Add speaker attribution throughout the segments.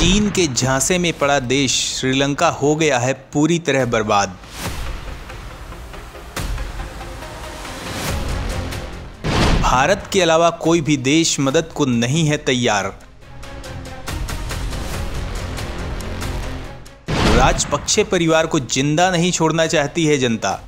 Speaker 1: चीन के झांसे में पड़ा देश श्रीलंका हो गया है पूरी तरह बर्बाद भारत के अलावा कोई भी देश मदद को नहीं है तैयार राजपक्षे परिवार को जिंदा नहीं छोड़ना चाहती है जनता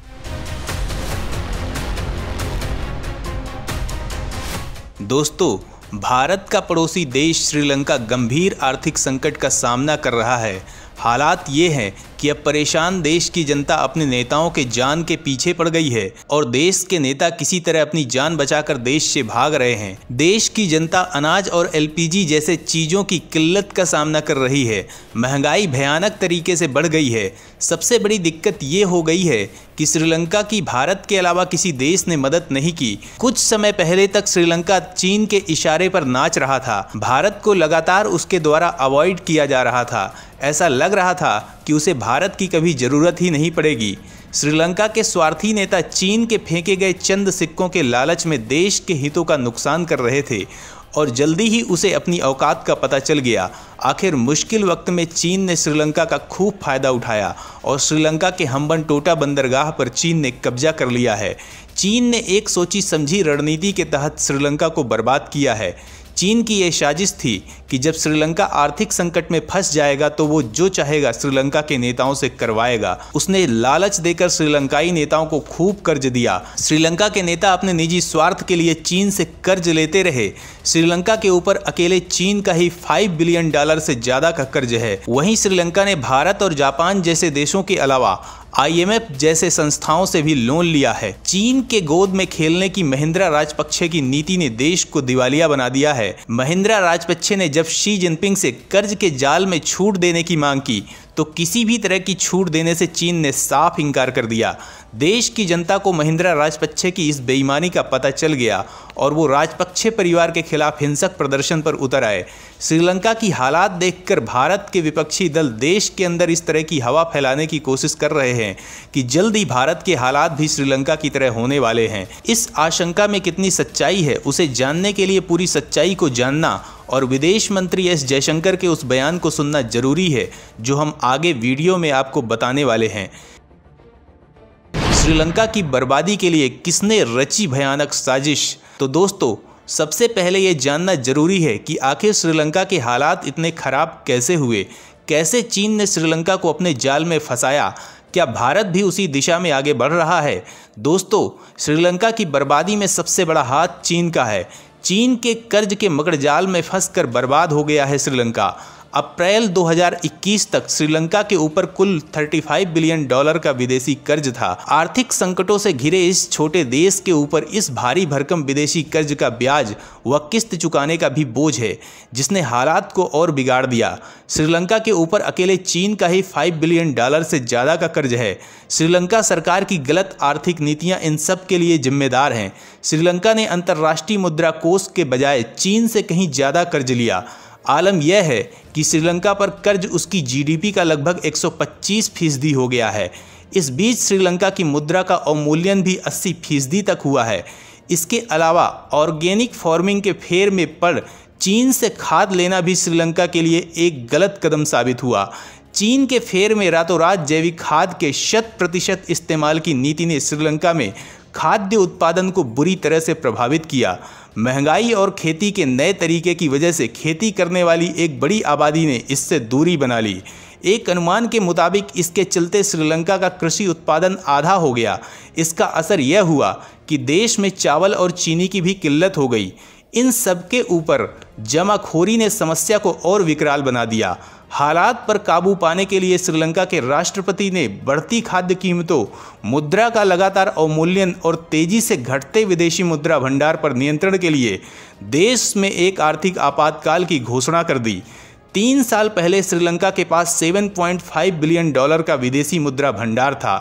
Speaker 1: दोस्तों भारत का पड़ोसी देश श्रीलंका गंभीर आर्थिक संकट का सामना कर रहा है हालात ये हैं कि अब परेशान देश की जनता अपने नेताओं के जान के पीछे पड़ गई है और देश के नेता किसी तरह अपनी जान बचाकर देश से भाग रहे हैं देश की जनता अनाज और एलपीजी जैसे चीज़ों की किल्लत का सामना कर रही है महंगाई भयानक तरीके से बढ़ गई है सबसे बड़ी दिक्कत ये हो गई है कि श्रीलंका की भारत के अलावा किसी देश ने मदद नहीं की कुछ समय पहले तक श्रीलंका चीन के इशारे पर नाच रहा था भारत को लगातार उसके द्वारा अवॉइड किया जा रहा था ऐसा लग रहा था कि उसे भारत की कभी ज़रूरत ही नहीं पड़ेगी श्रीलंका के स्वार्थी नेता चीन के फेंके गए चंद सिक्कों के लालच में देश के हितों का नुकसान कर रहे थे और जल्दी ही उसे अपनी औकात का पता चल गया आखिर मुश्किल वक्त में चीन ने श्रीलंका का खूब फायदा उठाया और श्रीलंका के हम्बन टोटा बंदरगाह पर चीन ने कब्जा कर लिया है चीन ने एक सोची समझी रणनीति के तहत श्रीलंका को बर्बाद किया है चीन की यह साजिश थी कि जब श्रीलंका आर्थिक संकट में फंस जाएगा तो वो जो चाहेगा श्रीलंका के नेताओं से करवाएगा उसने लालच देकर श्रीलंकाई नेताओं को खूब कर्ज दिया श्रीलंका के नेता अपने निजी स्वार्थ के लिए चीन से कर्ज लेते रहे श्रीलंका के ऊपर अकेले चीन का ही फाइव बिलियन डॉलर से ज्यादा का कर्ज है वहीं श्रीलंका ने भारत और जापान जैसे देशों के अलावा आईएमएफ जैसे संस्थाओं से भी लोन लिया है चीन के गोद में खेलने की महिंद्रा राजपक्षे की नीति ने देश को दिवालिया बना दिया है महिंद्रा राजपक्षे ने जब शी जिनपिंग से कर्ज के जाल में छूट देने की मांग की तो किसी भी तरह की छूट देने से चीन ने साफ इनकार कर दिया देश की जनता को महिंद्रा राजपक्षे की इस बेईमानी का पता चल गया और वो राजपक्षे परिवार के खिलाफ हिंसक प्रदर्शन पर उतर आए श्रीलंका की हालात देखकर भारत के विपक्षी दल देश के अंदर इस तरह की हवा फैलाने की कोशिश कर रहे हैं कि जल्द ही भारत के हालात भी श्रीलंका की तरह होने वाले हैं इस आशंका में कितनी सच्चाई है उसे जानने के लिए पूरी सच्चाई को जानना और विदेश मंत्री एस जयशंकर के उस बयान को सुनना जरूरी है जो हम आगे वीडियो में आपको बताने वाले हैं श्रीलंका की बर्बादी के लिए किसने रची भयानक साजिश तो दोस्तों सबसे पहले ये जानना जरूरी है कि आखिर श्रीलंका के हालात इतने खराब कैसे हुए कैसे चीन ने श्रीलंका को अपने जाल में फंसाया क्या भारत भी उसी दिशा में आगे बढ़ रहा है दोस्तों श्रीलंका की बर्बादी में सबसे बड़ा हाथ चीन का है चीन के कर्ज के जाल में फंसकर बर्बाद हो गया है श्रीलंका अप्रैल 2021 तक श्रीलंका के ऊपर कुल 35 बिलियन डॉलर का विदेशी कर्ज था आर्थिक संकटों से घिरे इस छोटे देश के ऊपर इस भारी भरकम विदेशी कर्ज का ब्याज व किस्त चुकाने का भी बोझ है जिसने हालात को और बिगाड़ दिया श्रीलंका के ऊपर अकेले चीन का ही 5 बिलियन डॉलर से ज़्यादा का कर्ज है श्रीलंका सरकार की गलत आर्थिक नीतियाँ इन सब के लिए जिम्मेदार हैं श्रीलंका ने अंतर्राष्ट्रीय मुद्रा कोष के बजाय चीन से कहीं ज़्यादा कर्ज लिया आलम यह है कि श्रीलंका पर कर्ज उसकी जीडीपी का लगभग 125 फीसदी हो गया है इस बीच श्रीलंका की मुद्रा का अवमूल्यन भी 80 फीसदी तक हुआ है इसके अलावा ऑर्गेनिक फार्मिंग के फेर में पड़ चीन से खाद लेना भी श्रीलंका के लिए एक गलत कदम साबित हुआ चीन के फेर में रातों रात जैविक खाद के शत प्रतिशत इस्तेमाल की नीति ने श्रीलंका में खाद्य उत्पादन को बुरी तरह से प्रभावित किया महंगाई और खेती के नए तरीके की वजह से खेती करने वाली एक बड़ी आबादी ने इससे दूरी बना ली एक अनुमान के मुताबिक इसके चलते श्रीलंका का कृषि उत्पादन आधा हो गया इसका असर यह हुआ कि देश में चावल और चीनी की भी किल्लत हो गई इन सब के ऊपर जमाखोरी ने समस्या को और विकराल बना दिया हालात पर काबू पाने के लिए श्रीलंका के राष्ट्रपति ने बढ़ती खाद्य कीमतों मुद्रा का लगातार अवमूल्यन और तेजी से घटते विदेशी मुद्रा भंडार पर नियंत्रण के लिए देश में एक आर्थिक आपातकाल की घोषणा कर दी तीन साल पहले श्रीलंका के पास 7.5 बिलियन डॉलर का विदेशी मुद्रा भंडार था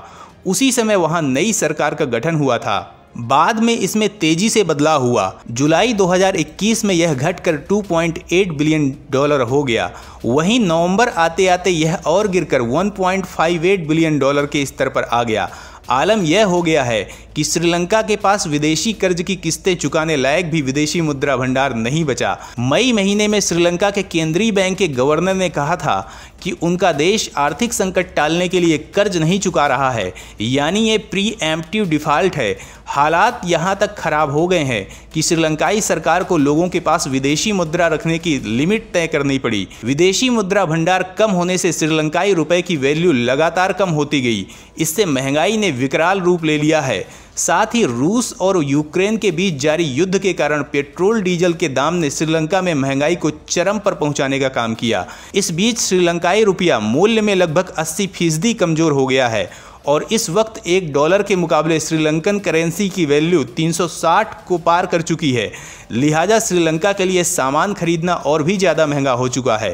Speaker 1: उसी समय वहां नई सरकार का गठन हुआ था बाद में इसमें तेजी से बदलाव हुआ जुलाई 2021 में यह घटकर 2.8 बिलियन डॉलर हो गया वहीं नवंबर आते आते यह और गिरकर 1.58 बिलियन डॉलर के स्तर पर आ गया आलम यह हो गया है कि श्रीलंका के पास विदेशी कर्ज की किस्तें चुकाने लायक भी विदेशी मुद्रा भंडार नहीं बचा मई महीने में श्रीलंका के केंद्रीय बैंक के गवर्नर ने कहा था कि उनका देश आर्थिक संकट टालने के लिए कर्ज नहीं चुका रहा है यानी ये प्री एम्प्टिव डिफॉल्ट है हालात यहाँ तक खराब हो गए हैं कि श्रीलंकाई सरकार को लोगों के पास विदेशी मुद्रा रखने की लिमिट तय करनी पड़ी विदेशी मुद्रा भंडार कम होने से श्रीलंकाई रुपए की वैल्यू लगातार कम होती गई इससे महंगाई ने विकराल रूप ले लिया है साथ ही रूस और यूक्रेन के बीच जारी युद्ध के कारण पेट्रोल डीजल के दाम ने श्रीलंका में महंगाई को चरम पर पहुंचाने का काम किया इस बीच श्रीलंकाई रुपया मूल्य में लगभग 80 फीसदी कमजोर हो गया है और इस वक्त एक डॉलर के मुकाबले श्रीलंकन करेंसी की वैल्यू 360 को पार कर चुकी है लिहाजा श्रीलंका के लिए सामान खरीदना और भी ज़्यादा महंगा हो चुका है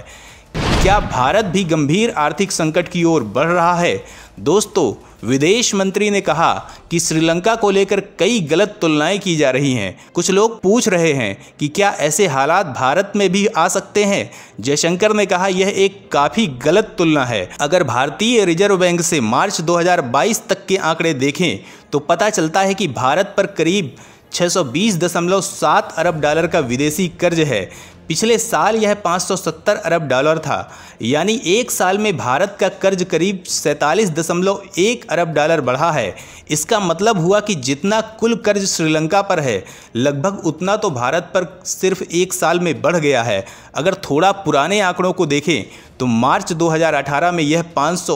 Speaker 1: क्या भारत भी गंभीर आर्थिक संकट की ओर बढ़ रहा है दोस्तों विदेश मंत्री ने कहा कि श्रीलंका को लेकर कई गलत तुलनाएं की जा रही हैं कुछ लोग पूछ रहे हैं कि क्या ऐसे हालात भारत में भी आ सकते हैं जयशंकर ने कहा यह एक काफ़ी गलत तुलना है अगर भारतीय रिजर्व बैंक से मार्च 2022 तक के आंकड़े देखें तो पता चलता है कि भारत पर करीब छः अरब डॉलर का विदेशी कर्ज है पिछले साल यह 570 अरब डॉलर था यानी एक साल में भारत का कर्ज करीब सैंतालीस दशमलव एक अरब डॉलर बढ़ा है इसका मतलब हुआ कि जितना कुल कर्ज श्रीलंका पर है लगभग उतना तो भारत पर सिर्फ एक साल में बढ़ गया है अगर थोड़ा पुराने आंकड़ों को देखें तो मार्च 2018 में यह पाँच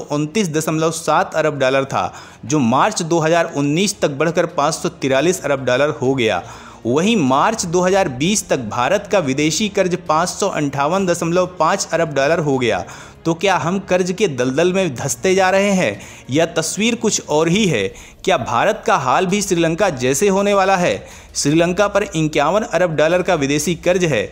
Speaker 1: अरब डॉलर था जो मार्च 2019 तक बढ़कर पाँच अरब डॉलर हो गया वहीं मार्च 2020 तक भारत का विदेशी कर्ज पाँच अरब डॉलर हो गया तो क्या हम कर्ज के दलदल में धंसते जा रहे हैं यह तस्वीर कुछ और ही है क्या भारत का हाल भी श्रीलंका जैसे होने वाला है श्रीलंका पर इक्यावन अरब डॉलर का विदेशी कर्ज है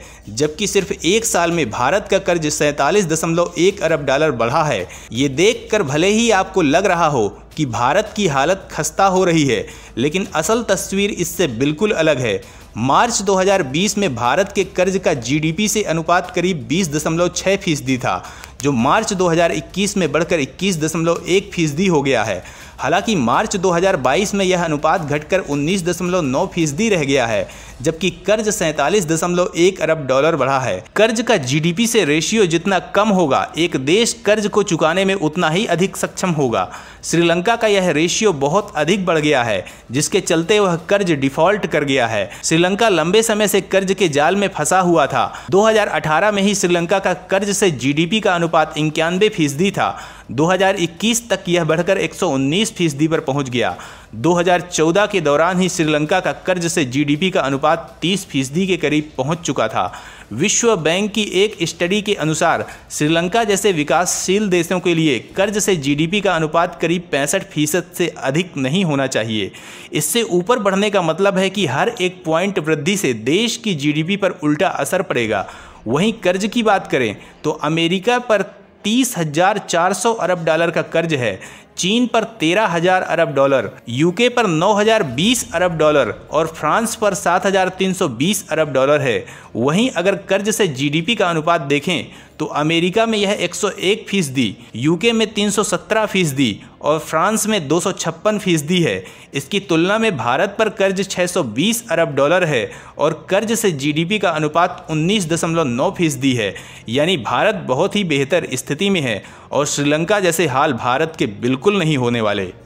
Speaker 1: जबकि सिर्फ एक साल में भारत का कर्ज सैंतालीस दशमलव एक अरब डॉलर बढ़ा है ये देख भले ही आपको लग रहा हो कि भारत की हालत खस्ता हो रही है लेकिन असल तस्वीर इससे बिल्कुल अलग है मार्च 2020 में भारत के कर्ज का जीडीपी से अनुपात करीब 20.6 फीसदी था जो मार्च 2021 में बढ़कर इक्कीस दशमलव एक फीसदी हो गया है हालांकि मार्च 2022 में यह अनुपात घटकर 19.9 फीसदी रह गया है जबकि कर्ज सैतालीस दशमलव एक अरब डॉलर बढ़ा है कर्ज का जी से रेशियो जितना कम होगा एक देश कर्ज को चुकाने में उतना ही अधिक सक्षम होगा श्रीलंका का यह रेशियो बहुत अधिक बढ़ गया है जिसके चलते वह कर्ज डिफॉल्ट कर गया है श्रीलंका लंबे समय से कर्ज के जाल में फंसा हुआ था 2018 में ही श्रीलंका का कर्ज से जीडीपी का अनुपात इक्यानवे फीसदी था 2021 तक यह बढ़कर 119 फीसदी पर पहुंच गया 2014 के दौरान ही श्रीलंका का कर्ज से जीडीपी का अनुपात 30 फीसदी के करीब पहुंच चुका था विश्व बैंक की एक स्टडी के अनुसार श्रीलंका जैसे विकासशील देशों के लिए कर्ज से जीडीपी का अनुपात करीब पैंसठ फीसद से अधिक नहीं होना चाहिए इससे ऊपर बढ़ने का मतलब है कि हर एक पॉइंट वृद्धि से देश की जीडीपी पर उल्टा असर पड़ेगा वहीं कर्ज की बात करें तो अमेरिका पर तीस हजार चार सौ अरब डॉलर का कर्ज है चीन पर तेरह हजार अरब डॉलर यूके पर नौ हजार बीस अरब डॉलर और फ्रांस पर सात हजार तीन सौ बीस अरब डॉलर है वहीं अगर कर्ज से जीडीपी का अनुपात देखें तो अमेरिका में यह 101 फीसदी यूके में 317 फीसदी और फ्रांस में दो फीसदी है इसकी तुलना में भारत पर कर्ज 620 अरब डॉलर है और कर्ज से जीडीपी का अनुपात 19.9 फीसदी है यानी भारत बहुत ही बेहतर स्थिति में है और श्रीलंका जैसे हाल भारत के बिल्कुल नहीं होने वाले